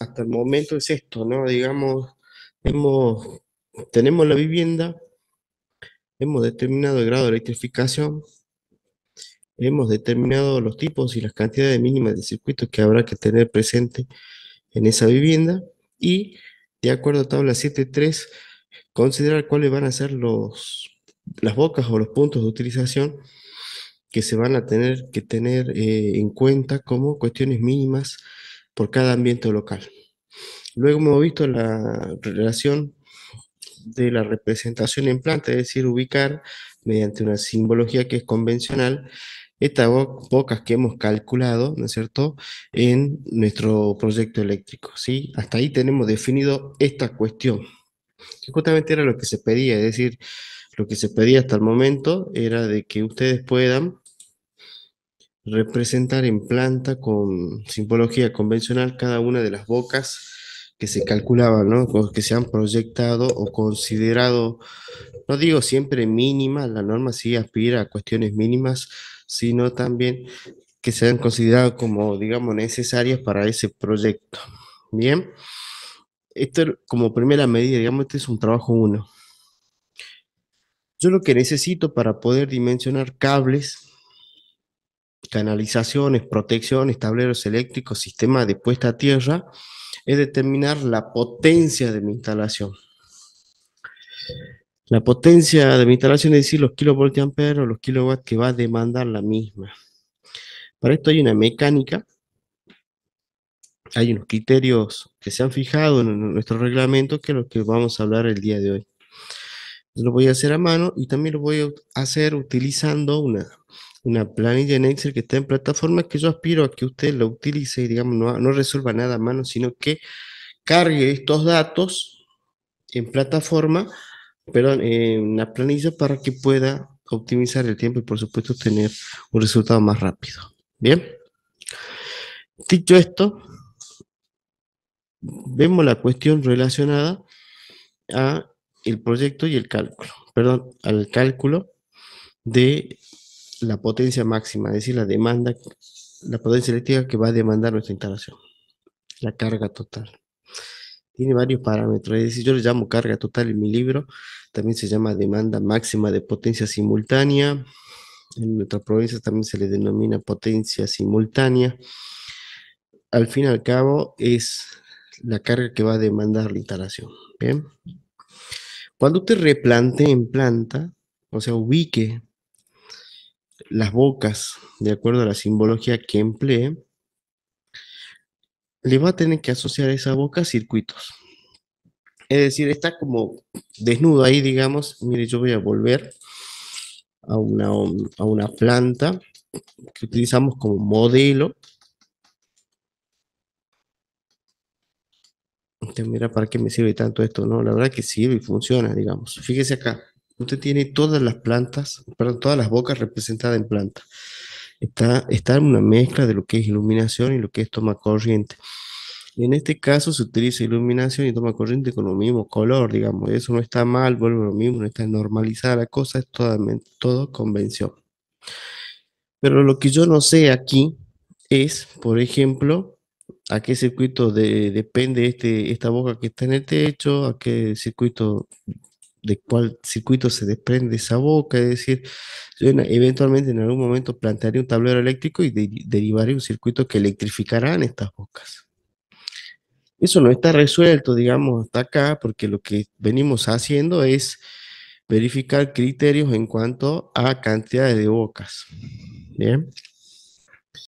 hasta el momento es esto, ¿no? Digamos, hemos, tenemos la vivienda, hemos determinado el grado de electrificación, hemos determinado los tipos y las cantidades mínimas de circuitos que habrá que tener presente en esa vivienda y, de acuerdo a tabla 7.3, considerar cuáles van a ser los, las bocas o los puntos de utilización que se van a tener que tener eh, en cuenta como cuestiones mínimas por cada ambiente local. Luego hemos visto la relación de la representación en planta, es decir, ubicar mediante una simbología que es convencional estas bocas que hemos calculado, ¿no es cierto?, en nuestro proyecto eléctrico, ¿sí? Hasta ahí tenemos definido esta cuestión, que justamente era lo que se pedía, es decir, lo que se pedía hasta el momento era de que ustedes puedan representar en planta con simbología convencional cada una de las bocas que se calculaban, ¿no? que se han proyectado o considerado, no digo siempre mínimas, la norma sí aspira a cuestiones mínimas, sino también que se han considerado como, digamos, necesarias para ese proyecto. Bien, esto como primera medida, digamos, este es un trabajo uno. Yo lo que necesito para poder dimensionar cables canalizaciones, protecciones, tableros eléctricos, sistema de puesta a tierra, es determinar la potencia de mi instalación. La potencia de mi instalación es decir los kilovoltios amperes o los kilowatts que va a demandar la misma. Para esto hay una mecánica, hay unos criterios que se han fijado en nuestro reglamento que es lo que vamos a hablar el día de hoy. lo voy a hacer a mano y también lo voy a hacer utilizando una una planilla en Excel que está en plataforma, que yo aspiro a que usted lo utilice y, digamos, no, resuelva nada a mano, sino que cargue estos datos en plataforma, perdón, en una planilla para que pueda optimizar el tiempo y, por supuesto, tener un resultado más rápido. Bien. Dicho esto, vemos la cuestión relacionada a el proyecto y el cálculo, perdón, al cálculo de la potencia máxima, es decir, la demanda, la potencia eléctrica que va a demandar nuestra instalación, la carga total. Tiene varios parámetros, es decir, yo le llamo carga total en mi libro, también se llama demanda máxima de potencia simultánea, en nuestra provincia también se le denomina potencia simultánea. Al fin y al cabo es la carga que va a demandar la instalación. ¿bien? Cuando usted replante en planta, o sea, ubique las bocas, de acuerdo a la simbología que emplee, le va a tener que asociar esa boca circuitos. Es decir, está como desnudo ahí, digamos, mire, yo voy a volver a una, a una planta que utilizamos como modelo. Usted mira para qué me sirve tanto esto, ¿no? La verdad que sirve y funciona, digamos. Fíjese acá. Usted tiene todas las plantas, perdón, todas las bocas representadas en planta. Está, está en una mezcla de lo que es iluminación y lo que es toma corriente. En este caso se utiliza iluminación y toma corriente con lo mismo color, digamos. Eso no está mal, vuelve lo mismo, no está normalizada la cosa, es todo convención. Pero lo que yo no sé aquí es, por ejemplo, a qué circuito depende este, esta boca que está en el techo, a qué circuito de cuál circuito se desprende esa boca, es decir, eventualmente en algún momento plantearía un tablero eléctrico y derivaré un circuito que electrificarán estas bocas. Eso no está resuelto, digamos, hasta acá, porque lo que venimos haciendo es verificar criterios en cuanto a cantidades de bocas. Bien.